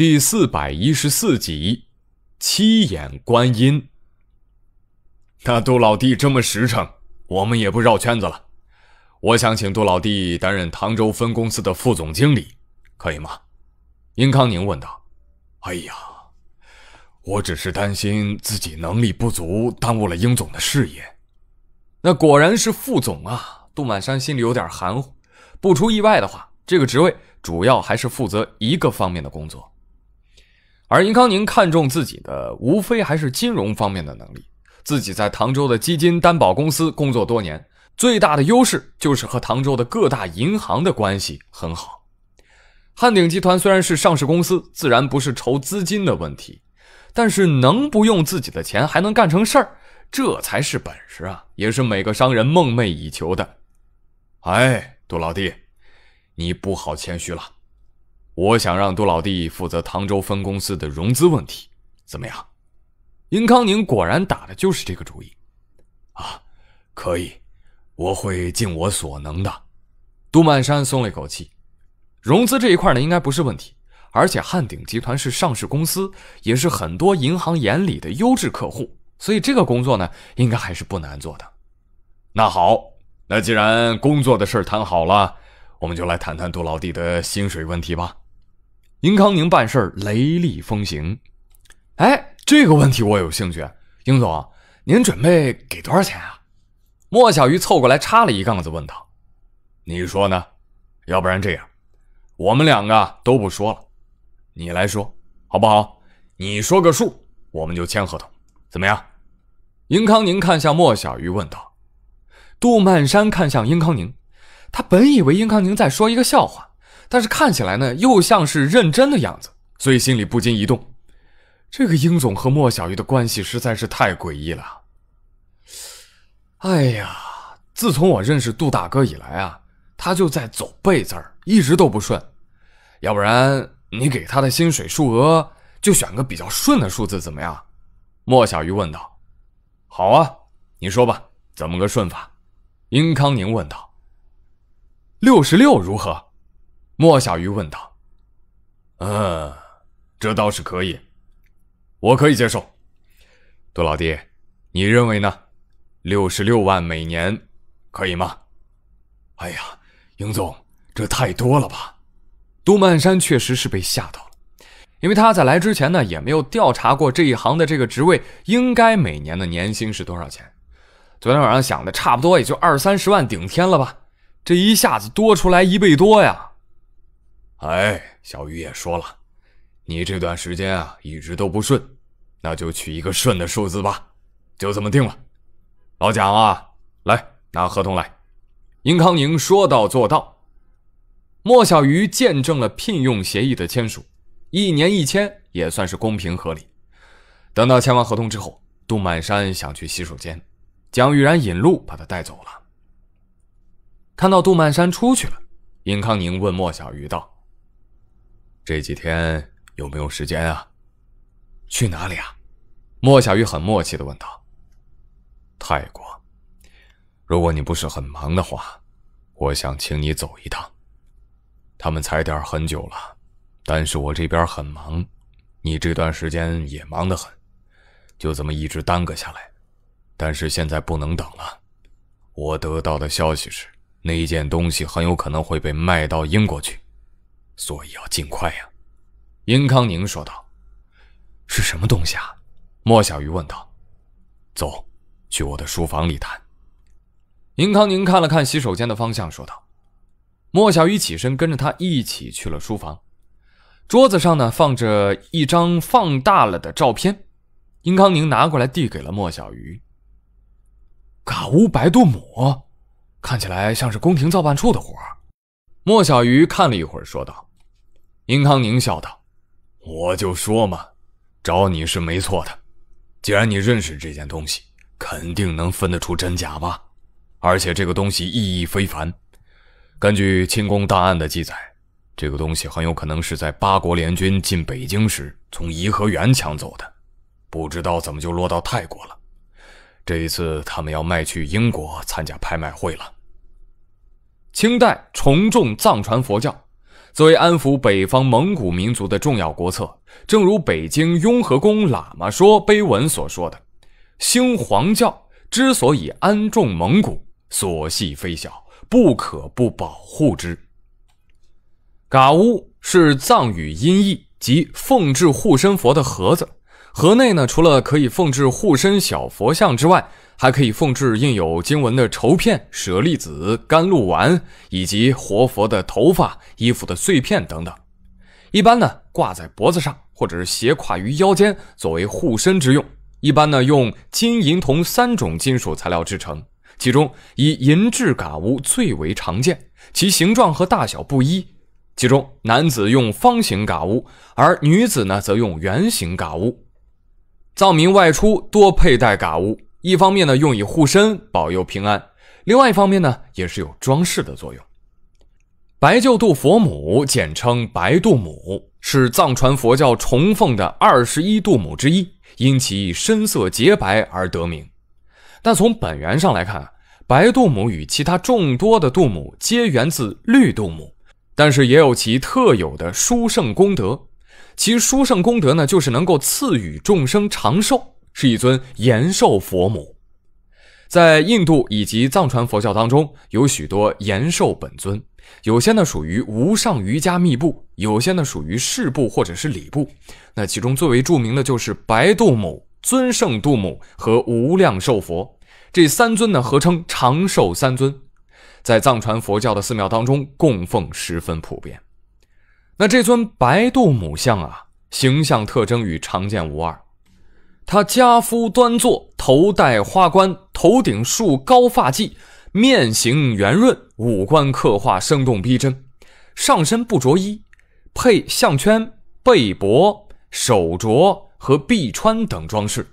第四百一十四集，《七眼观音》。那杜老弟这么实诚，我们也不绕圈子了。我想请杜老弟担任唐州分公司的副总经理，可以吗？殷康宁问道。哎呀，我只是担心自己能力不足，耽误了英总的事业。那果然是副总啊！杜满山心里有点含糊。不出意外的话，这个职位主要还是负责一个方面的工作。而银康宁看重自己的，无非还是金融方面的能力。自己在唐州的基金担保公司工作多年，最大的优势就是和唐州的各大银行的关系很好。汉鼎集团虽然是上市公司，自然不是筹资金的问题，但是能不用自己的钱还能干成事儿，这才是本事啊！也是每个商人梦寐以求的。哎，杜老弟，你不好谦虚了。我想让杜老弟负责唐州分公司的融资问题，怎么样？殷康宁果然打的就是这个主意，啊，可以，我会尽我所能的。杜曼山松了一口气，融资这一块呢应该不是问题，而且汉鼎集团是上市公司，也是很多银行眼里的优质客户，所以这个工作呢应该还是不难做的。那好，那既然工作的事谈好了，我们就来谈谈杜老弟的薪水问题吧。殷康宁办事儿雷厉风行，哎，这个问题我有兴趣。殷总，您准备给多少钱啊？莫小鱼凑过来插了一杠子，问道：“你说呢？要不然这样，我们两个都不说了，你来说好不好？你说个数，我们就签合同，怎么样？”殷康宁看向莫小鱼，问道：“杜曼山看向殷康宁，他本以为殷康宁在说一个笑话。”但是看起来呢，又像是认真的样子，所以心里不禁一动。这个英总和莫小鱼的关系实在是太诡异了。哎呀，自从我认识杜大哥以来啊，他就在走背字儿，一直都不顺。要不然你给他的薪水数额就选个比较顺的数字，怎么样？莫小鱼问道。好啊，你说吧，怎么个顺法？殷康宁问道。六十六如何？莫小鱼问道：“嗯，这倒是可以，我可以接受。杜老弟，你认为呢？六十六万每年，可以吗？”“哎呀，英总，这太多了吧！”杜曼山确实是被吓到了，因为他在来之前呢，也没有调查过这一行的这个职位应该每年的年薪是多少钱。昨天晚上想的差不多也就二三十万顶天了吧，这一下子多出来一倍多呀！哎，小鱼也说了，你这段时间啊一直都不顺，那就取一个顺的数字吧，就这么定了。老蒋啊，来拿合同来。殷康宁说到做到。莫小鱼见证了聘用协议的签署，一年一签也算是公平合理。等到签完合同之后，杜满山想去洗手间，蒋玉然引路把他带走了。看到杜满山出去了，殷康宁问莫小鱼道。这几天有没有时间啊？去哪里啊？莫小鱼很默契的问道。泰国，如果你不是很忙的话，我想请你走一趟。他们踩点很久了，但是我这边很忙，你这段时间也忙得很，就这么一直耽搁下来。但是现在不能等了，我得到的消息是，那件东西很有可能会被卖到英国去。所以要尽快呀，殷康宁说道。“是什么东西啊？”莫小鱼问道。“走，去我的书房里谈。”殷康宁看了看洗手间的方向，说道。莫小鱼起身跟着他一起去了书房。桌子上呢放着一张放大了的照片，殷康宁拿过来递给了莫小鱼。“嘎乌白杜母，看起来像是宫廷造办处的活。”莫小鱼看了一会儿，说道。宁康宁笑道：“我就说嘛，找你是没错的。既然你认识这件东西，肯定能分得出真假吧？而且这个东西意义非凡。根据清宫档案的记载，这个东西很有可能是在八国联军进北京时从颐和园抢走的，不知道怎么就落到泰国了。这一次他们要卖去英国参加拍卖会了。清代崇重藏传佛教。”作为安抚北方蒙古民族的重要国策，正如北京雍和宫喇嘛说碑文所说的：“兴黄教之所以安众蒙古，所系非小，不可不保护之。”嘎乌是藏语音译，即奉制护身佛的盒子。盒内呢，除了可以奉制护身小佛像之外，还可以奉制印有经文的绸片、舍利子、甘露丸，以及活佛的头发、衣服的碎片等等。一般呢，挂在脖子上，或者是斜挎于腰间，作为护身之用。一般呢，用金银铜三种金属材料制成，其中以银质嘎乌最为常见。其形状和大小不一，其中男子用方形嘎乌，而女子呢，则用圆形嘎乌。藏民外出多佩戴嘎乌。一方面呢，用以护身保佑平安；另外一方面呢，也是有装饰的作用。白救度佛母，简称白度母，是藏传佛教崇奉的二十一度母之一，因其身色洁白而得名。但从本源上来看，白度母与其他众多的度母皆源自绿度母，但是也有其特有的殊胜功德。其殊胜功德呢，就是能够赐予众生长寿。是一尊延寿佛母，在印度以及藏传佛教当中，有许多延寿本尊，有些呢属于无上瑜伽密部，有些呢属于世部或者是礼部。那其中最为著名的就是白度母、尊胜度母和无量寿佛这三尊呢合称长寿三尊，在藏传佛教的寺庙当中供奉十分普遍。那这尊白度母像啊，形象特征与常见无二。他家夫端坐，头戴花冠，头顶束高发髻，面形圆润，五官刻画生动逼真。上身不着衣，配项圈、背帛、手镯和臂穿等装饰。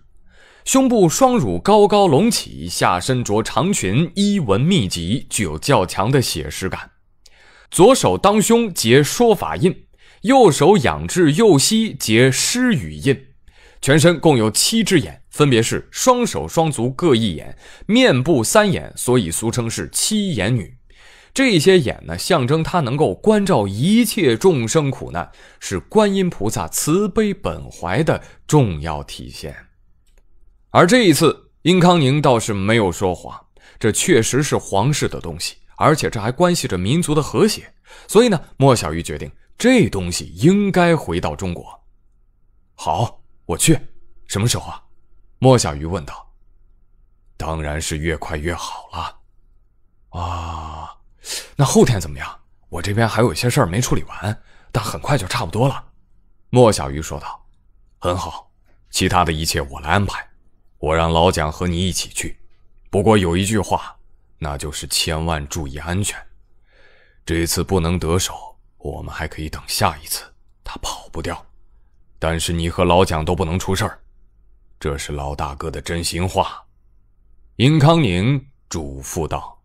胸部双乳高高隆起，下身着长裙，衣纹密集，具有较强的写实感。左手当胸结说法印，右手仰至右膝结诗语印。全身共有七只眼，分别是双手双足各一眼，面部三眼，所以俗称是七眼女。这些眼呢，象征她能够关照一切众生苦难，是观音菩萨慈悲本怀的重要体现。而这一次，殷康宁倒是没有说谎，这确实是皇室的东西，而且这还关系着民族的和谐。所以呢，莫小鱼决定，这东西应该回到中国。好。我去，什么时候啊？莫小鱼问道。当然是越快越好了。啊，那后天怎么样？我这边还有一些事儿没处理完，但很快就差不多了。莫小鱼说道。很好，其他的一切我来安排。我让老蒋和你一起去，不过有一句话，那就是千万注意安全。这一次不能得手，我们还可以等下一次，他跑不掉。但是你和老蒋都不能出事儿，这是老大哥的真心话。”殷康宁嘱咐道。